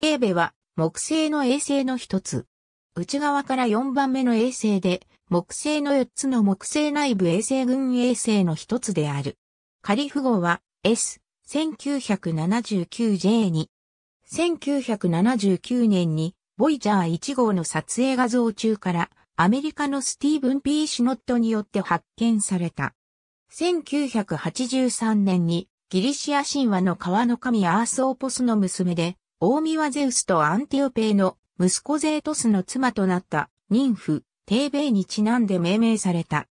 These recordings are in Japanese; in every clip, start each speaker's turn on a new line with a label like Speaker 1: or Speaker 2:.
Speaker 1: エーベは木星の衛星の一つ。内側から4番目の衛星で、木星の4つの木星内部衛星群衛星の一つである。カリフ号は S、1979J2。1979年に、ボイジャー1号の撮影画像中から、アメリカのスティーブン・ P・ シノットによって発見された。1983年に、ギリシア神話の川の神アースオポスの娘で、大見はゼウスとアンティオペイの息子ゼートスの妻となった妊婦、テーベイにちなんで命名された。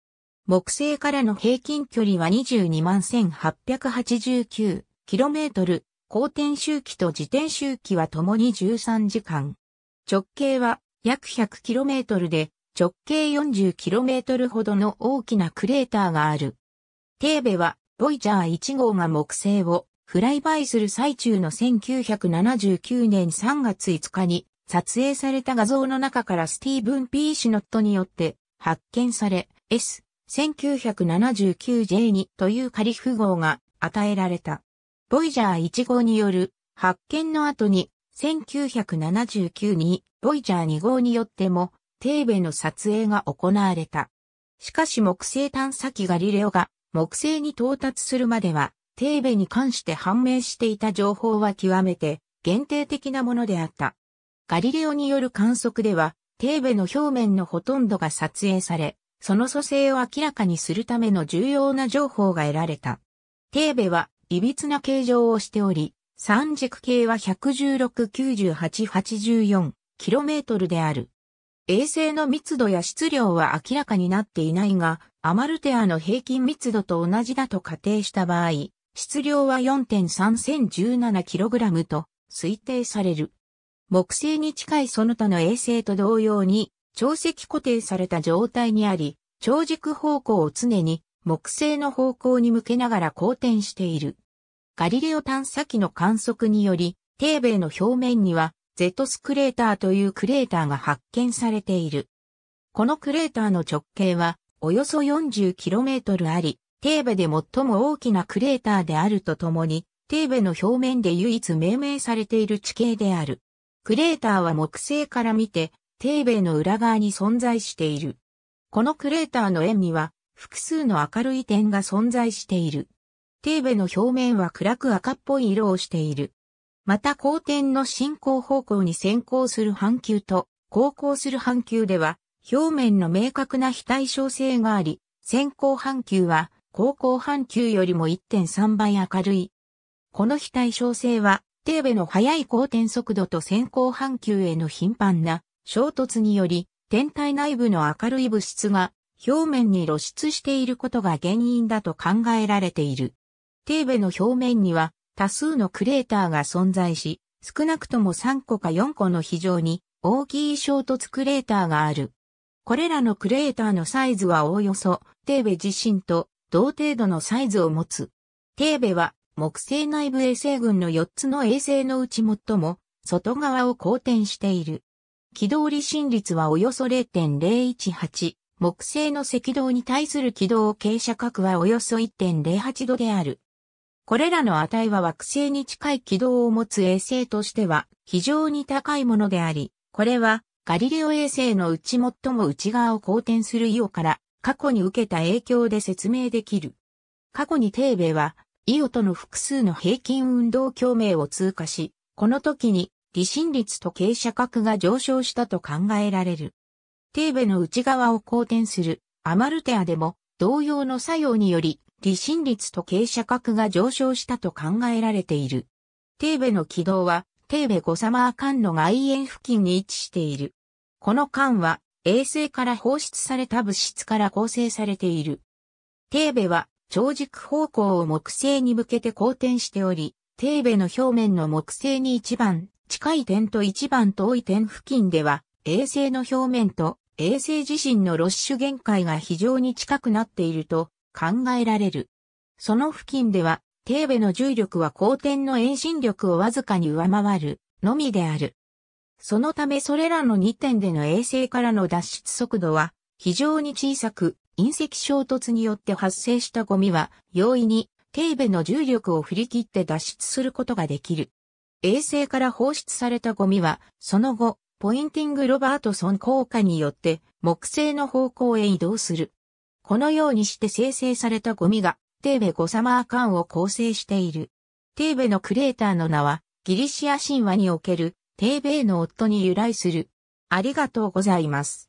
Speaker 1: 木星からの平均距離は 221,889km、公転周期と自転周期はともに13時間。直径は約 100km で直径 40km ほどの大きなクレーターがある。テーベはボイジャー1号が木星をフライバイする最中の1979年3月5日に撮影された画像の中からスティーブン・ピーシノットによって発見され S 1979J2 という仮符号が与えられた。ボイジャー1号による発見の後に1979にボイジャー2号によってもテーベの撮影が行われた。しかし木星探査機ガリレオが木星に到達するまではテーベに関して判明していた情報は極めて限定的なものであった。ガリレオによる観測では、テーベの表面のほとんどが撮影され、その組成を明らかにするための重要な情報が得られた。テーベは、つな形状をしており、三軸形は 116,98,84km である。衛星の密度や質量は明らかになっていないが、アマルテアの平均密度と同じだと仮定した場合、質量は 4.3017kg と推定される。木星に近いその他の衛星と同様に、潮石固定された状態にあり、長軸方向を常に木星の方向に向けながら公転している。ガリレオ探査機の観測により、テーベの表面には、ゼトスクレーターというクレーターが発見されている。このクレーターの直径は、およそ 40km あり、テーベで最も大きなクレーターであるとともに、テーベの表面で唯一命名されている地形である。クレーターは木星から見て、テーベの裏側に存在している。このクレーターの円には、複数の明るい点が存在している。テーベの表面は暗く赤っぽい色をしている。また光点の進行方向に先行する半球と後行する半球では表面の明確な非対称性があり、先行半球は高校半球よりも1.3倍明るい。この非対称性は、テーベの速い光転速度と先行半球への頻繁な衝突により、天体内部の明るい物質が表面に露出していることが原因だと考えられている。テーベの表面には多数のクレーターが存在し、少なくとも3個か4個の非常に大きい衝突クレーターがある。これらのクレーターのサイズはおおよそテーベ自身と同程度のサイズを持つ。テーベは木星内部衛星群の4つの衛星のうち最も外側を公転している。軌道離心率はおよそ0.018。木星の赤道に対する軌道傾斜角はおよそ1.08度である。これらの値は惑星に近い軌道を持つ衛星としては非常に高いものであり、これはガリレオ衛星のうち最も内側を公転するイオから過去に受けた影響で説明できる。過去にテーベは、イオとの複数の平均運動共鳴を通過し、この時に、離心率と傾斜角が上昇したと考えられる。テーベの内側を好転する、アマルテアでも、同様の作用により、離心率と傾斜角が上昇したと考えられている。テーベの軌道は、テーベ5サマー間の外縁付近に位置している。この間は、衛星から放出された物質から構成されている。テーベは超軸方向を木星に向けて好転しており、テーベの表面の木星に一番近い点と一番遠い点付近では、衛星の表面と衛星自身のロッシュ限界が非常に近くなっていると考えられる。その付近では、テーベの重力は好転の遠心力をわずかに上回るのみである。そのためそれらの2点での衛星からの脱出速度は非常に小さく、隕石衝突によって発生したゴミは容易に軽ベの重力を振り切って脱出することができる。衛星から放出されたゴミは、その後、ポインティング・ロバートソン効果によって木星の方向へ移動する。このようにして生成されたゴミが、テーベゴサマーカンを構成している。テーベのクレーターの名は、ギリシア神話におけるテーベイの夫に由来する。ありがとうございます。